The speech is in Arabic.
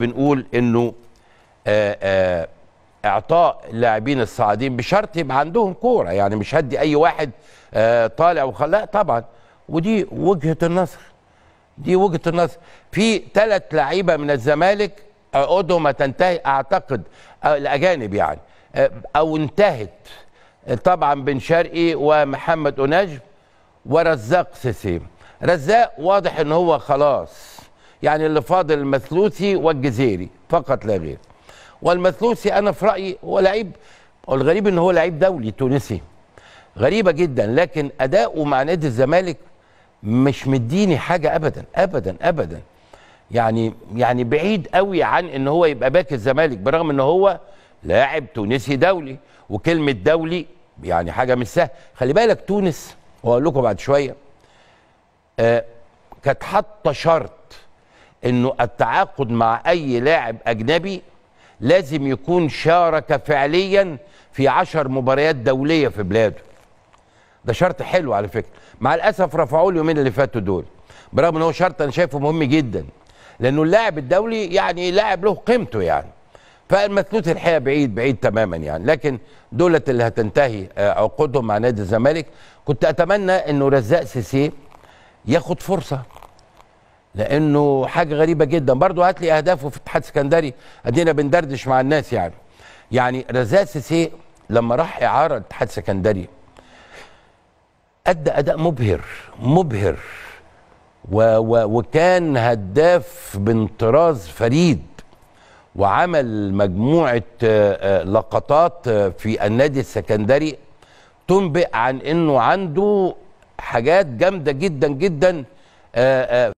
بنقول انه آآ آه، آآ آه، اعطاء اللاعبين الصاعدين بشرط يبقى عندهم كوره يعني مش هدي اي واحد آه، طالع وخلاص طبعا ودي وجهه النظر دي وجهه النظر في ثلاث لعيبه من الزمالك عقودهم تنتهي اعتقد الاجانب يعني او انتهت طبعا بن شرقي ومحمد اناج ورزاق سيسي رزاق واضح ان هو خلاص يعني اللي فاضل المثلوثي والجزيري فقط لا غير والمثلوثي انا في رايي هو لعيب الغريب ان هو لعيب دولي تونسي غريبه جدا لكن اداؤه مع نادي الزمالك مش مديني حاجه ابدا ابدا ابدا يعني يعني بعيد قوي عن ان هو يبقى باك الزمالك برغم ان هو لاعب تونسي دولي وكلمه دولي يعني حاجه مش سهله خلي بالك تونس واقول لكم بعد شويه آه كانت حاطه شرط انه التعاقد مع اي لاعب اجنبي لازم يكون شارك فعليا في عشر مباريات دوليه في بلاده ده شرط حلو على فكره مع الاسف رفعوه اليومين اللي فاتوا دول برغم ان هو شرط انا شايفه مهم جدا لانه اللاعب الدولي يعني لاعب له قيمته يعني فالمثلوث الحقيقه بعيد بعيد تماما يعني لكن دولة اللي هتنتهي آه، عقودهم مع نادي الزمالك كنت اتمنى انه رزاق سيسي ياخد فرصه لانه حاجه غريبه جدا برضه هات لي اهدافه في اتحاد اسكندري ادينا بندردش مع الناس يعني يعني رزاز سي لما راح اعاره اتحاد سكندري ادى اداء مبهر مبهر و و وكان هداف بانطراز فريد وعمل مجموعه آه، آه، لقطات آه، في النادي السكندري تنبئ عن انه عنده حاجات جامده جدا جدا